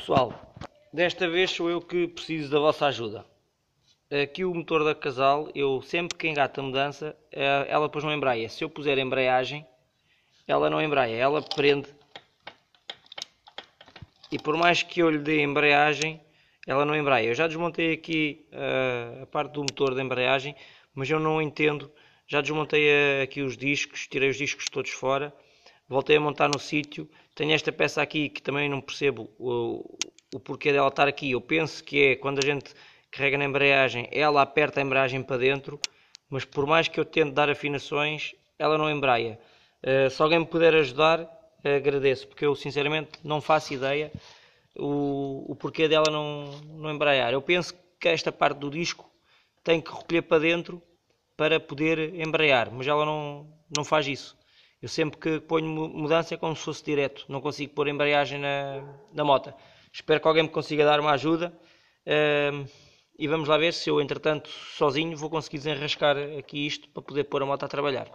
pessoal, desta vez sou eu que preciso da vossa ajuda. Aqui o motor da casal, eu sempre que engato a mudança, eh, ela pôs não embraia. Se eu puser embreagem, ela não embreia, ela prende. E por mais que eu lhe dê embreagem, ela não embreia. Eu já desmontei aqui eh, a parte do motor da embreagem, mas eu não entendo. Já desmontei eh, aqui os discos, tirei os discos todos fora voltei a montar no sítio, tenho esta peça aqui que também não percebo o, o porquê dela estar aqui, eu penso que é quando a gente carrega na embreagem, ela aperta a embreagem para dentro, mas por mais que eu tente dar afinações, ela não embreia. Uh, se alguém me puder ajudar, uh, agradeço, porque eu sinceramente não faço ideia o, o porquê dela não, não embraiar. Eu penso que esta parte do disco tem que recolher para dentro para poder embrear, mas ela não, não faz isso. Eu sempre que ponho mudança é como se fosse direto, não consigo pôr embreagem na, na moto. Espero que alguém me consiga dar uma ajuda uh, e vamos lá ver se eu, entretanto, sozinho vou conseguir desenrascar aqui isto para poder pôr a moto a trabalhar.